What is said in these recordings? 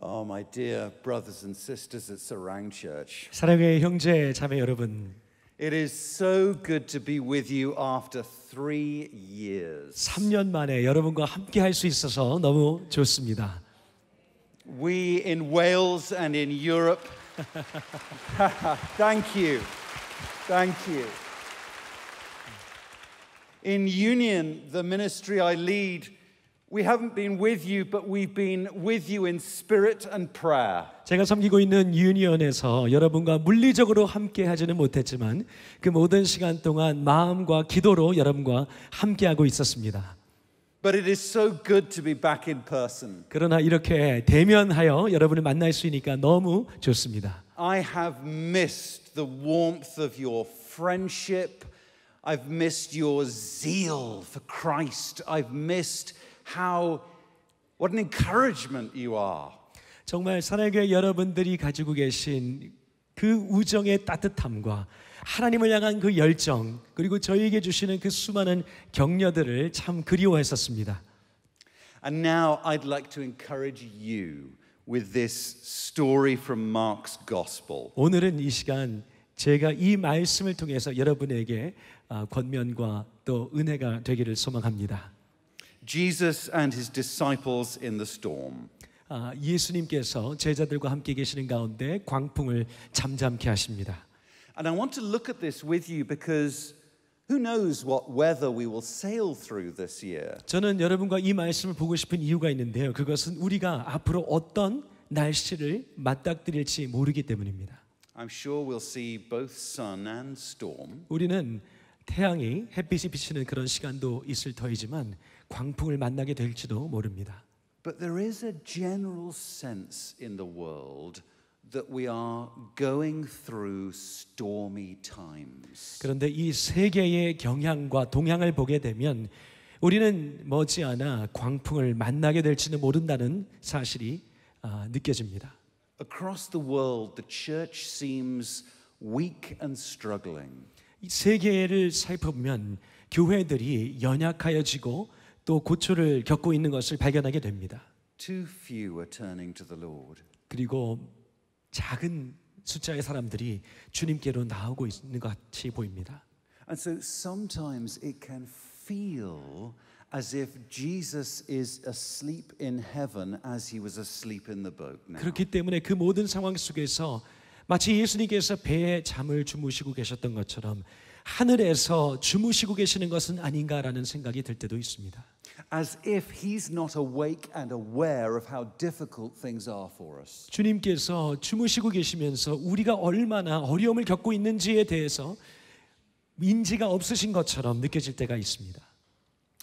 Oh, my dear brothers and sisters at Sarang Church. 사랑의 형제 자매 여러분. It is so good to be with you after three years. 3년 만에 여러분과 함께 할수 있어서 너무 좋습니다. We in Wales and in Europe. Thank you. Thank you. In Union, the ministry I lead we haven't been with you, but we've been with you in spirit and prayer. 제가 섬기고 있는 유니언에서 여러분과 물리적으로 함께 하지는 못했지만 그 모든 시간 동안 마음과 기도로 여러분과 함께하고 있었습니다. But it is so good to be back in person. 그러나 이렇게 대면하여 여러분을 만날 수 있으니까 너무 좋습니다. I have missed the warmth of your friendship. I've missed your zeal for Christ. I've missed how what an encouragement you are. 정말 사랑교 여러분들이 가지고 계신 그 우정의 따뜻함과 하나님을 향한 그 열정 그리고 저희에게 주시는 그 수많은 격려들을 참 그리워했었습니다. And now I'd like to encourage you with this story from Mark's gospel. 오늘은 이 시간 제가 이 말씀을 통해서 여러분에게 아, 권면과 또 은혜가 되기를 소망합니다. Jesus and his disciples in the storm. 아, 예수님께서 제자들과 함께 계시는 가운데 광풍을 잠잠케 하십니다. And I want to look at this with you because who knows what weather we will sail through this year. 저는 여러분과 이 말씀을 보고 싶은 이유가 있는데요. 그것은 우리가 앞으로 어떤 날씨를 맞닥뜨릴지 모르기 때문입니다. I'm sure we'll see both sun and storm. 우리는 태양이 햇빛이 비치는 그런 시간도 있을 터이지만 광풍을 만나게 될지도 모릅니다. But there is a general sense in the world that we are going through stormy times. 그런데 이 세계의 경향과 동향을 보게 되면 우리는 머지않아 광풍을 만나게 될지는 모른다는 사실이 느껴집니다. Across the world, the church seems weak and struggling. 세계를 살펴보면 교회들이 연약하여지고 또 고초를 겪고 있는 것을 발견하게 됩니다. Too few are turning to the Lord. 그리고 작은 숫자의 사람들이 주님께로 나오고 있는 것 같이 보입니다. And so sometimes it can feel as if Jesus is asleep in heaven as he was asleep in the boat now. 그렇기 때문에 그 모든 상황 속에서 마치 예수님께서 배에 잠을 주무시고 계셨던 것처럼 하늘에서 주무시고 계시는 것은 아닌가라는 생각이 들 때도 있습니다. as if he's not awake and aware of how difficult things are for us. 주님께서 주무시고 계시면서 우리가 얼마나 어려움을 겪고 있는지에 대해서 인지가 없으신 것처럼 느껴질 때가 있습니다.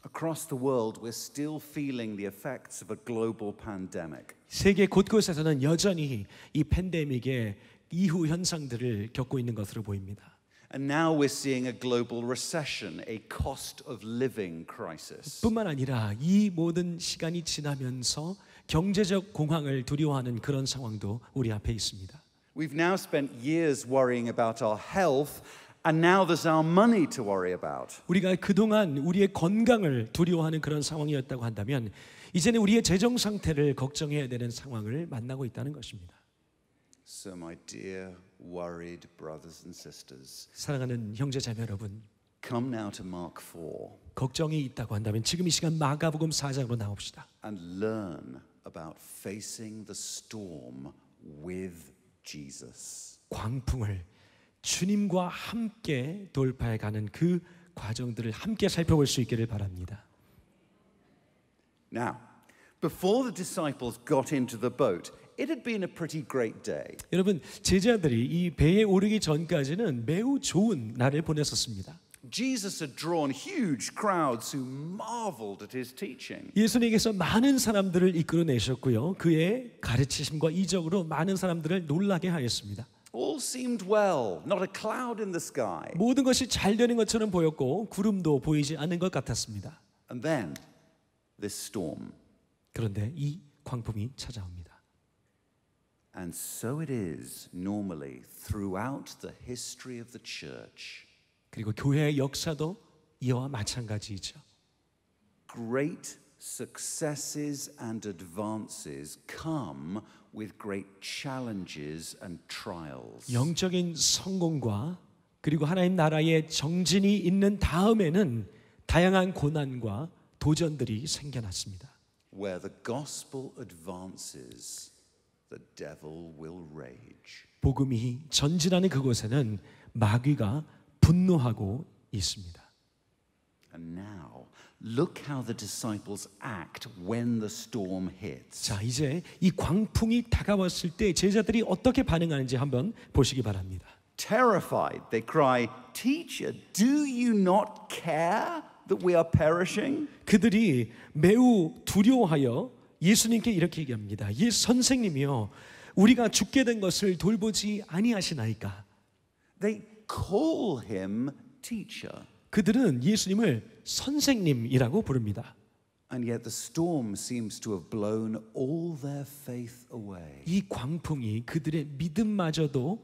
Across the world, we're still feeling the effects of a global pandemic. 세계 곳곳에서는 여전히 이 팬데믹의 이후 현상들을 겪고 있는 것으로 보입니다. And now we're seeing a global recession, a cost of living crisis. 뿐만 아니라 이 모든 시간이 지나면서 경제적 공황을 두려워하는 그런 상황도 우리 앞에 있습니다. We've now spent years worrying about our health and now there's our money to worry about. 우리가 그동안 우리의 건강을 두려워하는 그런 상황이었다고 한다면 이제는 우리의 재정 상태를 걱정해야 되는 상황을 만나고 있다는 것입니다. So my dear worried brothers and sisters. 사랑하는 형제 자매 여러분. Come now to Mark 4. 걱정이 있다고 한다면 지금 이 시간 마가복음 4장으로 나옵시다. And learn about facing the storm with Jesus. 광풍을 주님과 함께 돌파해 가는 그 과정들을 함께 살펴볼 수 있기를 바랍니다. Now, before the disciples got into the boat, it had been a pretty great day. 여러분 제자들이 이 배에 오르기 전까지는 매우 좋은 날을 보냈었습니다. Jesus had drawn huge crowds who marveled at his teaching. 예수님께서 많은 사람들을 이끌어내셨고요. 그의 가르치심과 이적으로 많은 사람들을 놀라게 하였습니다. All seemed well, not a cloud in the sky. 모든 것이 잘 되는 것처럼 보였고 구름도 보이지 않는 것 같았습니다. And then this storm. 그런데 이 광풍이 찾아옵니다. And so it is normally throughout the history of the church. 그리고 교회의 역사도 이와 Great successes and advances come with great challenges and trials. 영적인 성공과 그리고 하나님 나라의 정진이 있는 다음에는 다양한 고난과 도전들이 생겨났습니다. Where the gospel advances 복음이 전진하는 그곳에는 마귀가 분노하고 있습니다. 자, 이제 이 광풍이 다가왔을 때 제자들이 어떻게 반응하는지 한번 보시기 바랍니다. Terrified, they cry, "Teacher, do you not care that we are perishing?" 그들이 매우 두려워하여 예수님께 이렇게 얘기합니다. 예 선생님이요. 우리가 죽게 된 것을 돌보지 아니하시나이까. They call him teacher. 그들은 예수님을 선생님이라고 부릅니다. And yet the storm seems to have blown all their faith away. 이 광풍이 그들의 믿음마저도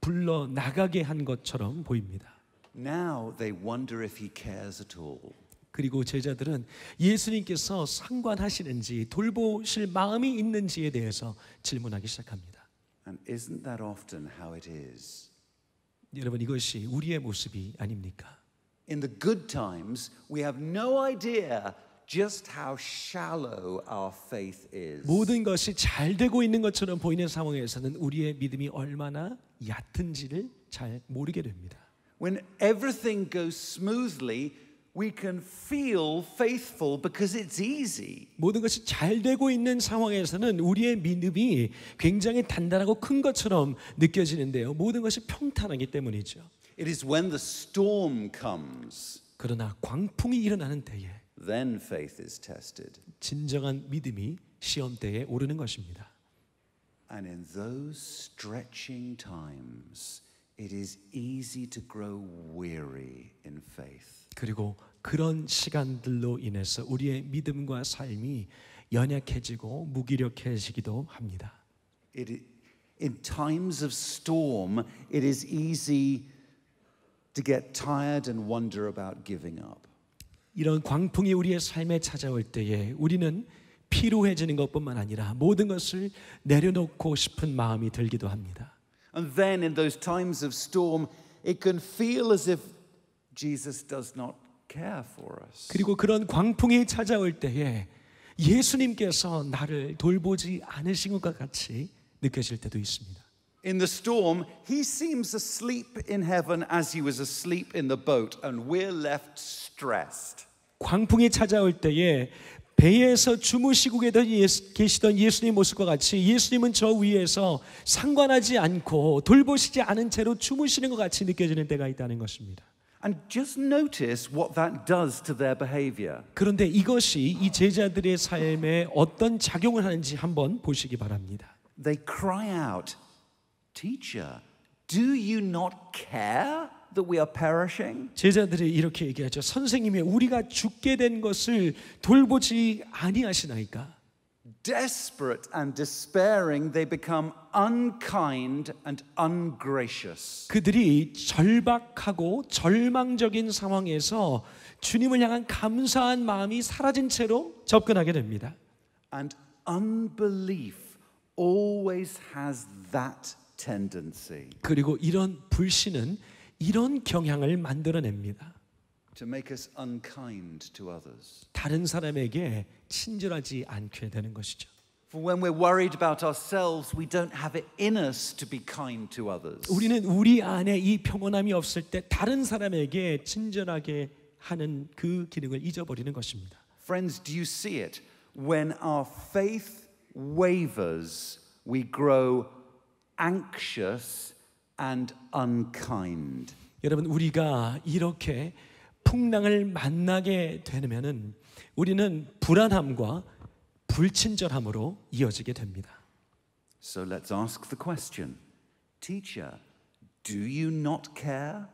불러 나가게 한 것처럼 보입니다. Now they wonder if he cares at all. 그리고 제자들은 예수님께서 상관하시는지 돌보실 마음이 있는지에 대해서 질문하기 시작합니다. 여러분 이것이 우리의 모습이 아닙니까? In the good times, we have no idea just how shallow our faith is. 모든 것이 잘 되고 있는 것처럼 보이는 상황에서는 우리의 믿음이 얼마나 얕은지를 잘 모르게 됩니다. When everything goes smoothly, we can feel faithful because it's easy. 모든 것이 잘 되고 있는 상황에서는 우리의 믿음이 굉장히 단단하고 큰 것처럼 느껴지는데요. 모든 것이 평탄하기 때문이죠. It is when the storm comes. 그러나 광풍이 일어나는 때에 then faith is tested. 진정한 믿음이 시험대에 오르는 것입니다. And in those stretching times, it is easy to grow weary in faith. 그리고 그런 시간들로 인해서 우리의 믿음과 삶이 연약해지고 무기력해지기도 합니다. It, in times of storm, it is easy to get tired and wonder about giving up. 이런 광풍이 우리의 삶에 찾아올 때에 우리는 피로해지는 것뿐만 아니라 모든 것을 내려놓고 싶은 마음이 들기도 합니다. And then in those times of storm, it can feel as if 그리고 그런 광풍이 찾아올 때에 예수님께서 나를 돌보지 않으신 것과 같이 느껴질 때도 있습니다. In the storm, he seems asleep in heaven as he was asleep in the boat, and we're left stressed. 광풍이 찾아올 때에 배에서 주무시고 계시던 예수님 모습과 같이 예수님은 저 위에서 상관하지 않고 돌보시지 않은 채로 주무시는 것 같이 느껴지는 때가 있다는 것입니다. And just notice what that does to their behavior. 그런데 이것이 이 제자들의 삶에 어떤 작용을 하는지 한번 보시기 바랍니다. They cry out, "Teacher, do you not care?" That we are perishing? 제자들이 이렇게 얘기하죠. 선생님이 우리가 죽게 된 것을 돌보지 아니하시나이까? desperate and despairing, they become unkind and ungracious. 그들이 절박하고 절망적인 상황에서 주님을 향한 감사한 마음이 사라진 채로 접근하게 됩니다. And unbelief always has that tendency. 그리고 이런 불신은 이런 경향을 만들어냅니다. to make us unkind to others. 다른 사람에게 친절하지 않게 되는 것이죠. For when we're worried about ourselves, we don't have it in us to be kind to others. 우리는 우리 안에 이 평온함이 없을 때 다른 사람에게 친절하게 하는 그 기능을 잊어버리는 것입니다. Friends, do you see it? When our faith wavers, we grow anxious and unkind. 여러분 우리가 이렇게 풍랑을 만나게 되면은 우리는 불안함과 불친절함으로 이어지게 됩니다. So let's ask the question. Teacher, do you not care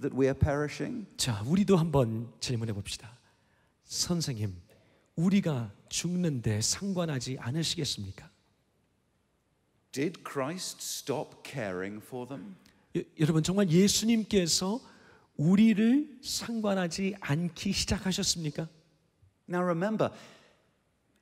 that we are perishing? 자, 우리도 한번 질문해 봅시다. 선생님, 우리가 죽는데 상관하지 않으시겠습니까? Did Christ stop caring for them? 여, 여러분 정말 예수님께서 우리를 상관하지 않기 시작하셨습니까? Now remember,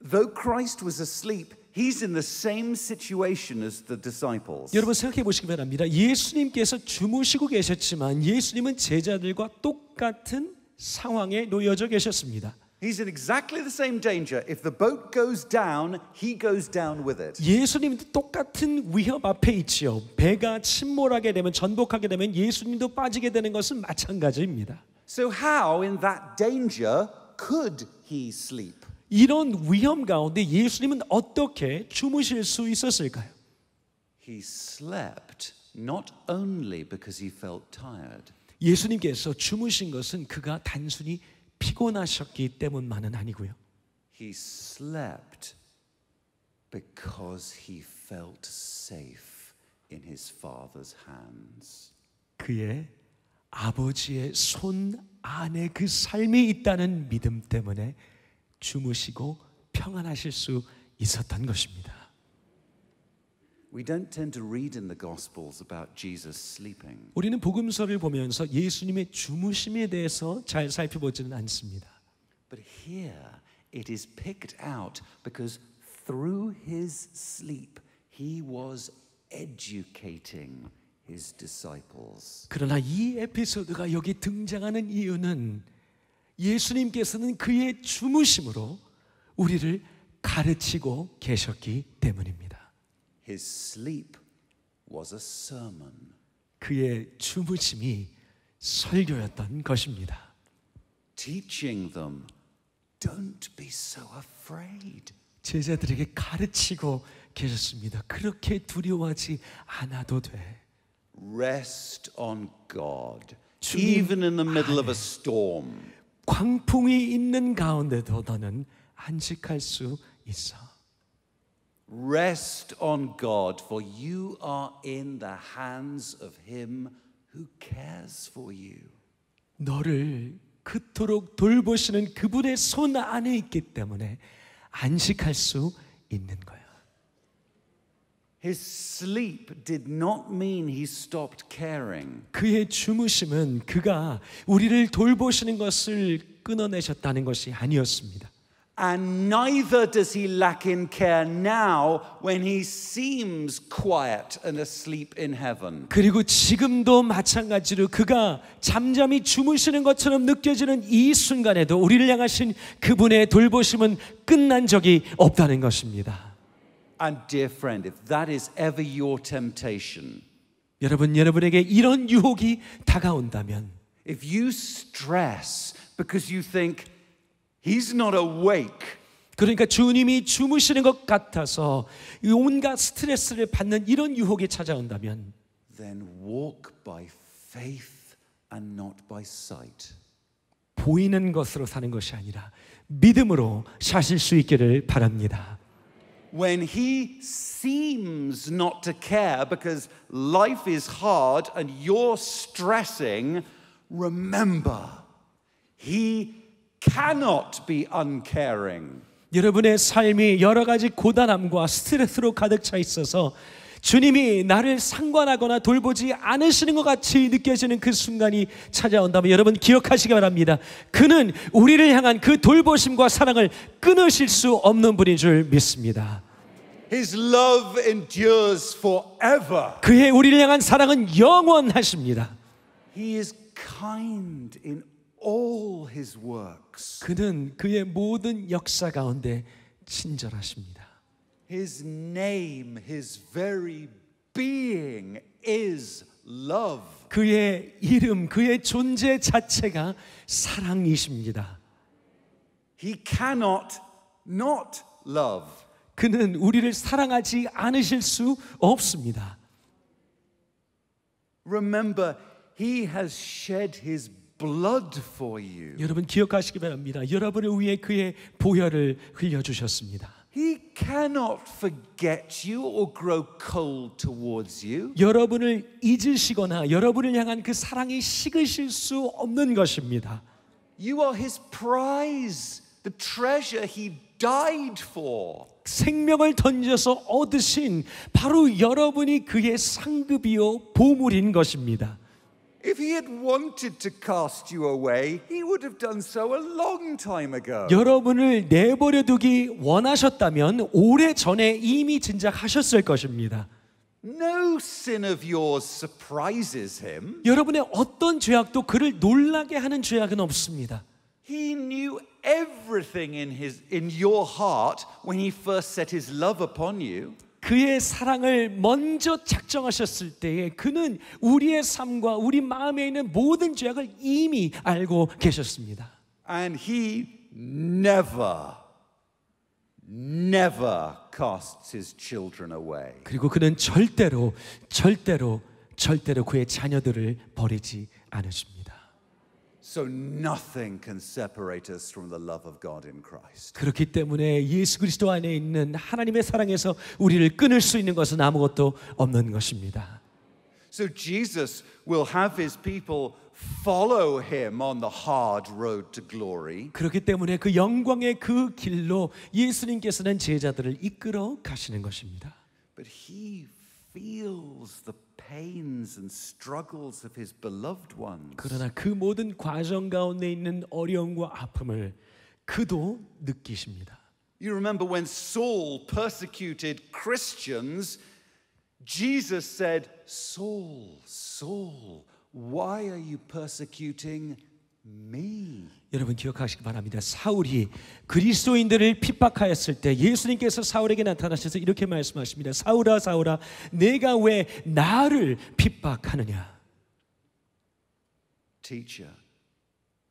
though Christ was asleep, he's in the same situation as the disciples. 여러분 생각해 보시기 바랍니다. 예수님께서 주무시고 계셨지만 예수님은 제자들과 똑같은 상황에 놓여져 계셨습니다. He's in exactly the same danger. If the boat goes down, he goes down with it. 예수님도 똑같은 위협 앞에 있지요. 배가 침몰하게 되면 전복하게 되면 예수님도 빠지게 되는 것은 마찬가지입니다. So how in that danger could he sleep? 이런 위험 가운데 예수님은 어떻게 주무실 수 있었을까요? He slept not only because he felt tired. 예수님께서 주무신 것은 그가 단순히 피곤하셨기 때문만은 아니고요. He slept because he felt safe in his father's hands. 그의 아버지의 손 안에 그 삶이 있다는 믿음 때문에 주무시고 평안하실 수 있었던 것입니다. 우리는 복음서를 보면서 예수님의 주무심에 대해서 잘 살펴보지는 않습니다. But here it is picked out because through his sleep he was educating his disciples. 그러나 이 에피소드가 여기 등장하는 이유는 예수님께서는 그의 주무심으로 우리를 가르치고 계셨기 때문입니다. His sleep was a sermon. 그의 주무침이 설교였던 것입니다. Teaching them, don't be so afraid. 제자들에게 가르치고 계셨습니다. 그렇게 두려워하지 않아도 돼. Rest on God, even in the middle of a storm. 광풍이 있는 가운데도 너는 안식할 수 있어. Rest on God, for you are in the hands of Him who cares for you. 너를 그토록 돌보시는 그분의 손 안에 있기 때문에 안식할 수 있는 거야. His sleep did not mean he stopped caring. 그의 주무심은 그가 우리를 돌보시는 것을 끊어내셨다는 것이 아니었습니다. And neither does he lack in care now when he seems quiet and asleep in heaven. 그리고 지금도 마찬가지로 그가 잠잠히 주무시는 것처럼 느껴지는 이 순간에도 우리를 향하신 그분의 돌보심은 끝난 적이 없다는 것입니다. And dear friend, if that is ever your temptation, 여러분 여러분에게 이런 유혹이 다가온다면, if you stress because you think He's not awake. 그러니까 주님이 주무시는 것 같아서 온갖 스트레스를 받는 이런 유혹이 찾아온다면 then walk by faith and not by sight. 보이는 것으로 사는 것이 아니라 믿음으로 사실 수 있기를 바랍니다. When he seems not to care because life is hard and you're stressing, remember he cannot be uncaring. 여러분의 삶이 여러 가지 고단함과 스트레스로 가득 차 있어서 주님이 나를 상관하거나 돌보지 않으시는 것 같이 느껴지는 그 순간이 찾아온다면 여러분 기억하시기 바랍니다. 그는 우리를 향한 그 돌보심과 사랑을 끊으실 수 없는 분인 줄 믿습니다. His love endures forever. 그의 우리를 향한 사랑은 영원하십니다. He is kind in all his works. 그는 그의 모든 역사 가운데 친절하십니다. His name, his very being is love. 그의 이름, 그의 존재 자체가 사랑이십니다. He cannot not love. 그는 우리를 사랑하지 않으실 수 없습니다. Remember, he has shed his blood for you. 여러분 기억하시기 바랍니다. 여러분을 위해 그의 보혈을 흘려 주셨습니다. He cannot forget you or grow cold towards you. 여러분을 잊으시거나 여러분을 향한 그 사랑이 식으실 수 없는 것입니다. You are his prize, the treasure he died for. 생명을 던져서 얻으신 바로 여러분이 그의 상급이요 보물인 것입니다. If he had wanted to cast you away, he would have done so a long time ago. 여러분을 내버려 두기 원하셨다면 오래 전에 이미 진작 하셨을 것입니다. No sin of yours surprises him. 여러분의 어떤 죄악도 그를 놀라게 하는 죄악은 없습니다. He knew everything in his in your heart when he first set his love upon you. 그의 사랑을 먼저 작정하셨을 때에 그는 우리의 삶과 우리 마음에 있는 모든 죄악을 이미 알고 계셨습니다. And he never never casts his children away. 그리고 그는 절대로 절대로 절대로 그의 자녀들을 버리지 않으십니다. So nothing can separate us from the love of God in Christ. 그렇기 때문에 예수 그리스도 안에 있는 하나님의 사랑에서 우리를 끊을 수 있는 것은 아무것도 없는 것입니다. So Jesus will have his people follow him on the hard road to glory. 그렇기 때문에 그 영광의 그 길로 예수님께서는 제자들을 이끌어 가시는 것입니다. But he feels the pains and struggles of his beloved ones. 그러나 그 모든 과정 가운데 있는 어려움과 아픔을 그도 느끼십니다. You remember when Saul persecuted Christians, Jesus said, "Saul, Saul, why are you persecuting 여러분 기억하시기 바랍니다. 사울이 그리스도인들을 핍박하였을 때 예수님께서 사울에게 나타나셔서 이렇게 말씀하십니다. 사울아 사울아 내가 왜 나를 핍박하느냐? Teacher,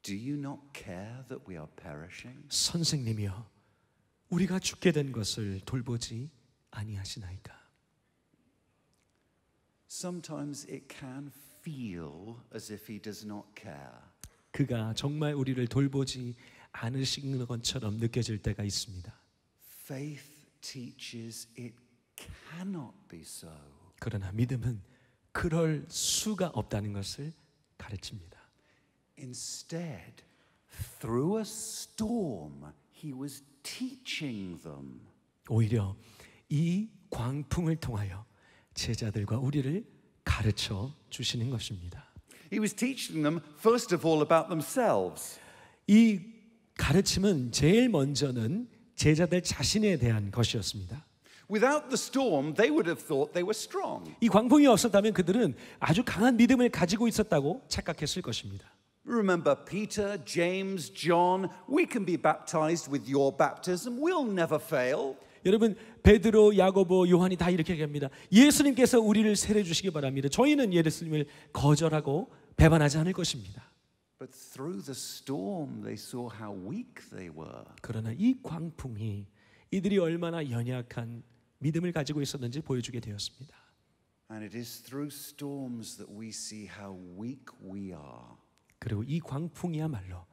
do you not care that we are perishing? 선생님이여 우리가 죽게 된 것을 돌보지 아니하시나이까? Sometimes it can feel as if he does not care. 그가 정말 우리를 돌보지 않으시는 것처럼 느껴질 때가 있습니다. Faith teaches it cannot be so. 그러나 믿음은 그럴 수가 없다는 것을 가르칩니다. Instead, through a storm, he was teaching them. 오히려 이 광풍을 통하여 제자들과 우리를 가르쳐 주시는 것입니다. He was teaching them first of all about themselves. 이 가르침은 제일 먼저는 제자들 자신에 대한 것이었습니다. Without the storm, they would have thought they were strong. 이 광풍이 없었다면 그들은 아주 강한 믿음을 가지고 있었다고 착각했을 것입니다. Remember Peter, James, John, we can be baptized with your baptism. We'll never fail. 여러분 베드로, 야고보, 요한이 다 이렇게 얘기합니다. 예수님께서 우리를 세례 주시기 바랍니다. 저희는 예수님을 거절하고 배반하지 않을 것입니다. 그러나 이 광풍이 이들이 얼마나 연약한 믿음을 가지고 있었는지 보여주게 되었습니다. 그리고 이 광풍이야말로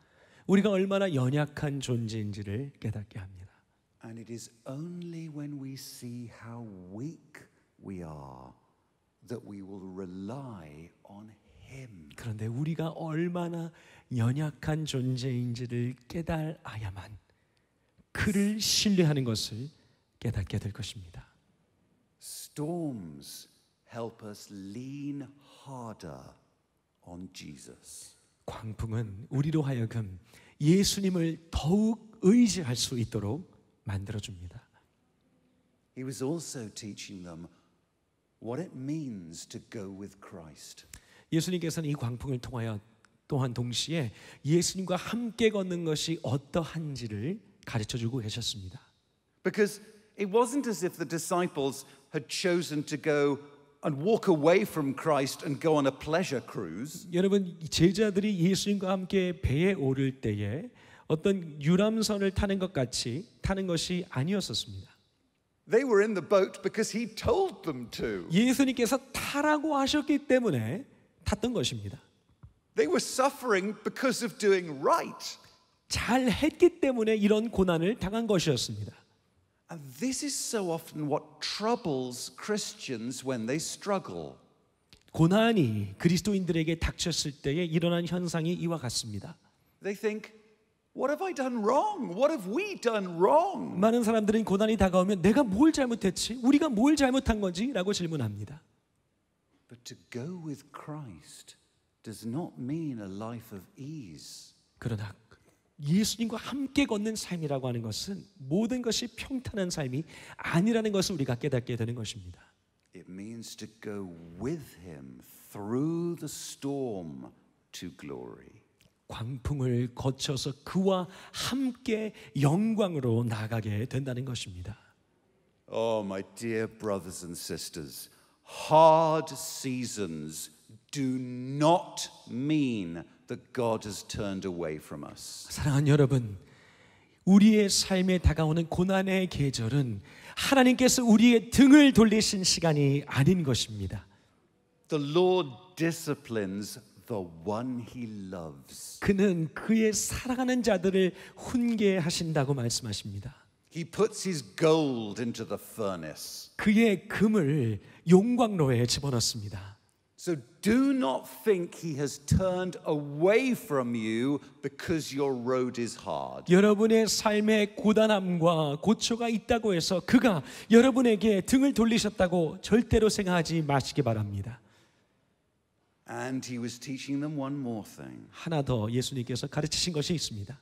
우리가 얼마나 연약한 존재인지를 깨닫게 합니다. 그런데 우리가 얼마나 연약한 존재인지를 깨달아야만 그를 신뢰하는 것을 깨닫게 될 것입니다. Storms help us lean harder on Jesus. 광풍은 우리로 하여금 예수님을 더욱 의지할 수 있도록 만들어 줍니다. He was also teaching them what it means to go with Christ. 예수님께서는 이 광풍을 통하여 또한 동시에 예수님과 함께 걷는 것이 어떠한지를 가르쳐 주고 계셨습니다. Because it wasn't as if the disciples had chosen to go and walk away from Christ and go on a pleasure cruise. 여러분 제자들이 예수님과 함께 배에 오를 때에 어떤 유람선을 타는 것 같이 타는 것이 아니었었습니다. They were in the boat because he told them to. 예수님께서 타라고 하셨기 때문에 탔던 것입니다. They were suffering because of doing right. 잘 했기 때문에 이런 고난을 당한 것이었습니다. And this is so often what troubles Christians when they struggle. 고난이 그리스도인들에게 닥쳤을 때에 일어난 현상이 이와 같습니다. They think, What have I done wrong? What have we done wrong? 많은 사람들은 고난이 다가오면 내가 뭘 잘못했지? 우리가 뭘 잘못한 건지? 라고 질문합니다. 그러나 예수님과 함께 걷는 삶이라고 하는 것은 모든 것이 평탄한 삶이 아니라는 것을 우리가 깨닫게 되는 것입니다. It means to go with him through the storm to glory. 광풍을 거쳐서 그와 함께 영광으로 나가게 된다는 것입니다. Oh my dear brothers and sisters. hard seasons do not mean that God has turned away from us. 사랑하는 여러분, 우리의 삶에 다가오는 고난의 계절은 하나님께서 우리의 등을 돌리신 시간이 아닌 것입니다. The Lord disciplines the one he loves. 그는 그의 사랑하는 자들을 훈계하신다고 말씀하십니다. He puts his gold into the furnace. 그의 금을 용광로에 집어넣습니다. So do not think he has turned away from you because your road is hard. 여러분의 삶에 고단함과 고초가 있다고 해서 그가 여러분에게 등을 돌리셨다고 절대로 생각하지 마시기 바랍니다. And he was teaching them one more thing. 하나 더 예수님께서 가르치신 것이 있습니다.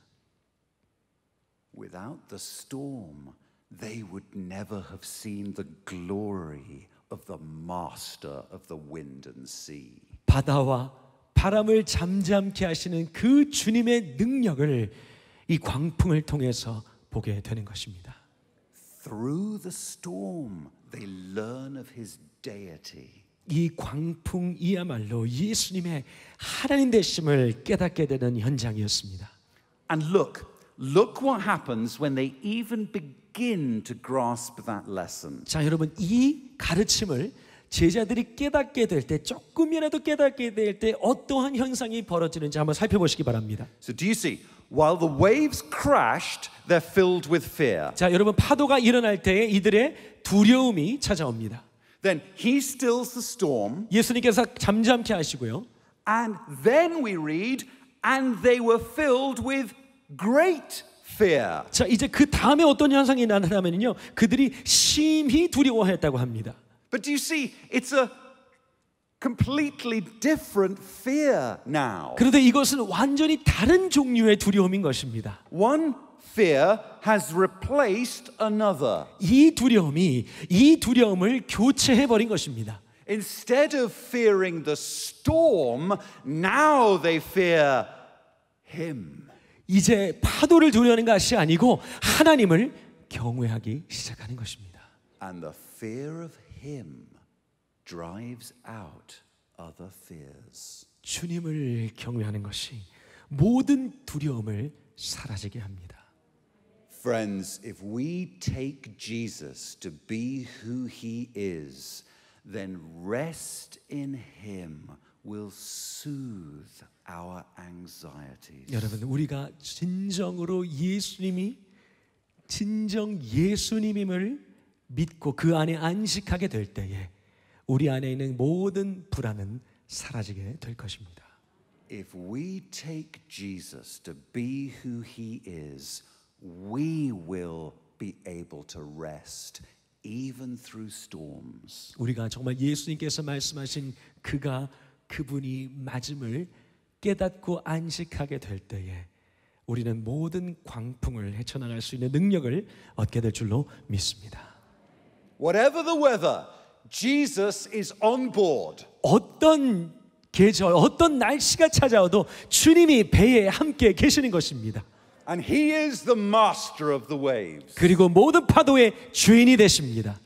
Without the storm, they would never have seen the glory of the master of the wind and sea. 바다와 바람을 잠잠케 하시는 그 주님의 능력을 이 광풍을 통해서 보게 되는 것입니다. Through the storm, they learn of his deity. 이 광풍이야말로 예수님의 하나님 되심을 깨닫게 되는 현장이었습니다. And look, Look what happens when they even begin to grasp that lesson. 자, 여러분 이 가르침을 제자들이 깨닫게 될때 조금이라도 깨닫게 될때 어떠한 현상이 벌어지는지 한번 살펴보시기 바랍니다. So do you see? While the waves crashed, they're filled with fear. 자, 여러분 파도가 일어날 때에 이들의 두려움이 찾아옵니다. Then he stills the storm. 예수님께서 잠잠케 하시고요. And then we read and they were filled with great fear. 자, 이제 그 다음에 어떤 현상이 나타나면요. 그들이 심히 두려워했다고 합니다. But do you see it's a completely different fear now. 그런데 이것은 완전히 다른 종류의 두려움인 것입니다. One fear has replaced another. 이 두려움이 이 두려움을 교체해 버린 것입니다. Instead of fearing the storm, now they fear him. 이제 파도를 두려는 것이 아니고 하나님을 경외하기 시작하는 것입니다. And the fear of him drives out other fears. 주님을 경외하는 것이 모든 두려움을 사라지게 합니다. Friends, if we take Jesus to be who he is, then rest in him. will soothe our anxieties. 여러분 우리가 진정으로 예수님이 진정 예수님임을 믿고 그 안에 안식하게 될 때에 우리 안에 있는 모든 불안은 사라지게 될 것입니다. If we take Jesus to be who he is, we will be able to rest even through storms. 우리가 정말 예수님께서 말씀하신 그가 그분이 맞음을 깨닫고 안식하게 될 때에 우리는 모든 광풍을 헤쳐나갈 수 있는 능력을 얻게 될 줄로 믿습니다. Whatever the weather, Jesus is on board. 어떤 계절, 어떤 날씨가 찾아와도 주님이 배에 함께 계시는 것입니다. And he is the master of the waves. 그리고 모든 파도의 주인이 되십니다.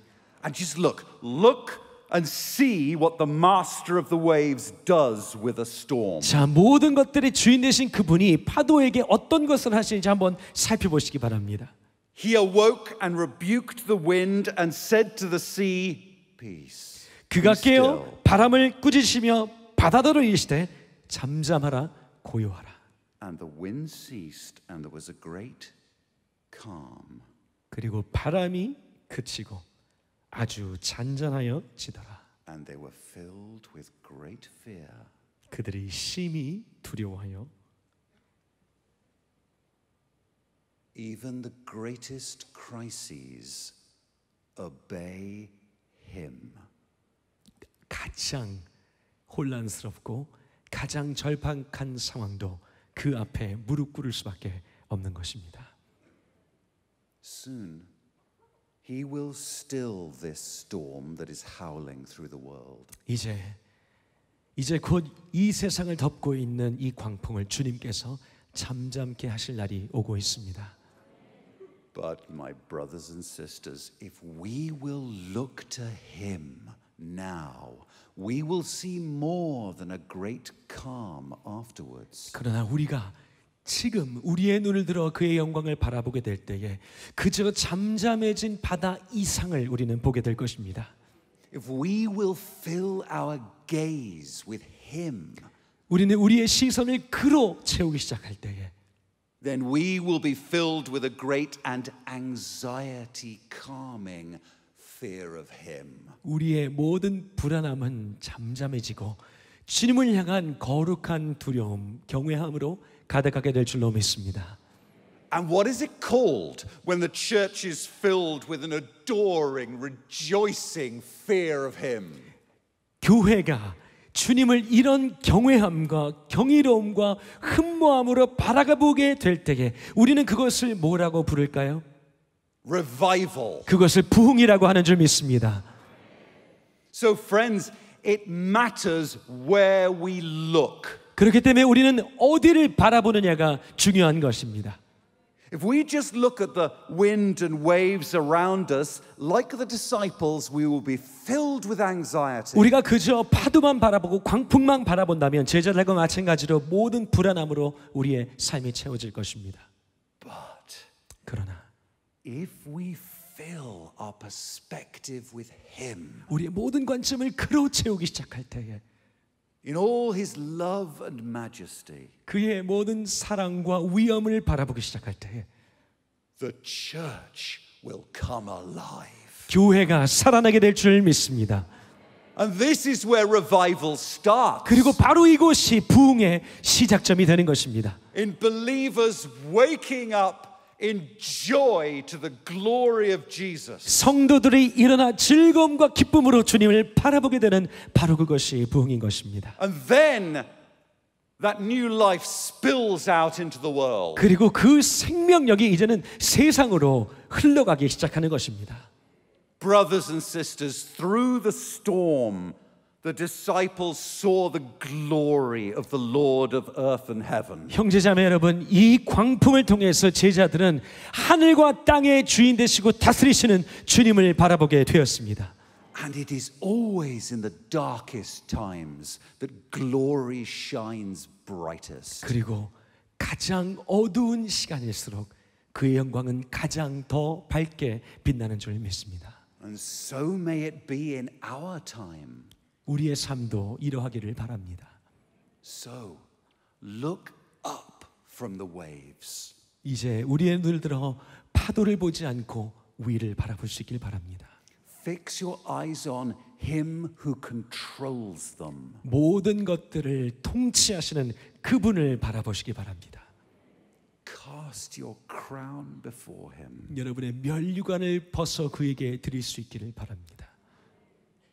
And just look, look and see what the master of the waves does with a storm. 자, 모든 것들의 주인 되신 그분이 파도에게 어떤 것을 하시는지 한번 살펴보시기 바랍니다. He awoke and rebuked the wind and said to the sea, peace. 그가 깨어 바람을 꾸짖으며 바다들을 이르시되 잠잠하라 고요하라. And the wind ceased and there was a great calm. 그리고 바람이 그치고 아주 잔잔하여 지더라. And they were filled with great fear. 그들이 심히 두려워하여 Even the greatest crises obey him. 가장 혼란스럽고 가장 절박한 상황도 그 앞에 무릎 꿇을 수밖에 없는 것입니다. Soon He will still this storm that is howling through the world. 이제 이제 곧 이 세상을 덮고 있는 이 광풍을 주님께서 잠잠케 하실 날이 오고 있습니다. But my brothers and sisters, if we will look to him now, we will see more than a great calm afterwards. 그러나 우리가 지금 우리의 눈을 들어 그의 영광을 바라보게 될 때에 그저 잠잠해진 바다 이상을 우리는 보게 될 것입니다. If we will fill our gaze with him 우리는 우리의 시선을 그로 채우기 시작할 때에 then we will be filled with a great and anxiety calming fear of him. 우리의 모든 불안함은 잠잠해지고 주님을 향한 거룩한 두려움, 경외함으로 가득하게 될 줄로 믿습니다. And what is it called when the church is filled with an adoring, rejoicing fear of him? 교회가 주님을 이런 경외함과 경이로움과 흠모함으로 바라보게 될 때에 우리는 그것을 뭐라고 부를까요? Revival. 그것을 부흥이라고 하는 줄 믿습니다. So friends, it matters where we look. 그렇기 때문에 우리는 어디를 바라보느냐가 중요한 것입니다. If we just look at the wind and waves around us, like the disciples, we will be filled with anxiety. 우리가 그저 파도만 바라보고 광풍만 바라본다면 제자들과 마찬가지로 모든 불안함으로 우리의 삶이 채워질 것입니다. But 그러나 if we fill our perspective with him 우리의 모든 관점을 그로 채우기 시작할 때에 In all his love and majesty. 그의 모든 사랑과 위엄을 바라보기 시작할 때 the church will come alive. 교회가 살아나게 될줄 믿습니다. And this is where revival starts. 그리고 바로 이곳이 부흥의 시작점이 되는 것입니다. In believers waking up in joy to the glory of Jesus. 성도들이 일어나 즐거움과 기쁨으로 주님을 바라보게 되는 바로 그것이 부흥인 것입니다. And then That new life spills out into the world. 그리고 그 생명력이 이제는 세상으로 흘러가기 시작하는 것입니다. Brothers and sisters, through the storm, The disciples saw the glory of the Lord of earth and heaven. 형제자매 여러분, 이 광풍을 통해서 제자들은 하늘과 땅의 주인 되시고 다스리시는 주님을 바라보게 되었습니다. And it is always in the darkest times that glory shines brightest. 그리고 가장 어두운 시간일수록 그의 영광은 가장 더 밝게 빛나는 줄 믿습니다. And so may it be in our time. 우리의 삶도 이러하기를 바랍니다. So look up from the waves. 이제 우리의 눈을 들어 파도를 보지 않고 위를 바라보시길 바랍니다. Fix your eyes on him who controls them. 모든 것들을 통치하시는 그분을 바라보시기 바랍니다. Cast your crown before him. 여러분의 면류관을 벗어 그에게 드릴 수 있기를 바랍니다.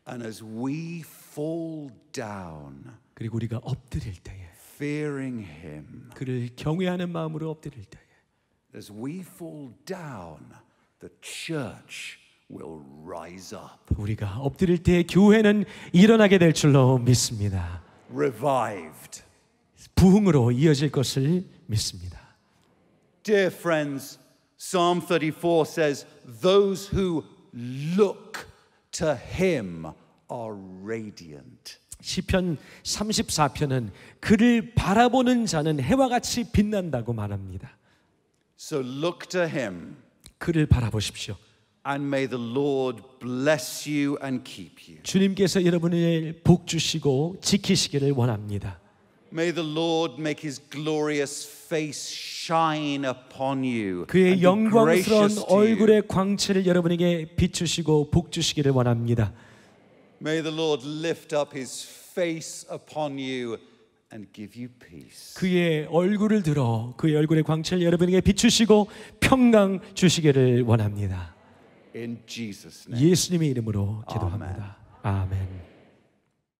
And as we fall down. 그리고 우리가 엎드릴 때에 fearing him. 그를 경외하는 마음으로 엎드릴 때에 as we fall down, the church will rise up. 우리가 엎드릴 때 교회는 일어나게 될 줄로 믿습니다. revived. 부흥으로 이어질 것을 믿습니다. Dear friends, Psalm 34 says those who look to him are radiant. 시편 34편은 그를 바라보는 자는 해와 같이 빛난다고 말합니다. So look to him. 그를 바라보십시오. And may the Lord bless you and keep you. 주님께서 여러분을 복 주시고 지키시기를 원합니다. May the Lord make his glorious face shine upon you. 그의 영광스러운 얼굴의 광채를 여러분에게 비추시고 복 주시기를 원합니다. May the Lord lift up his face upon you and give you peace. 그의 얼굴을 들어 그의 얼굴의 광채를 여러분에게 비추시고 평강 주시기를 원합니다. In Jesus name. 예수님의 이름으로 기도합니다. 아멘. 아멘.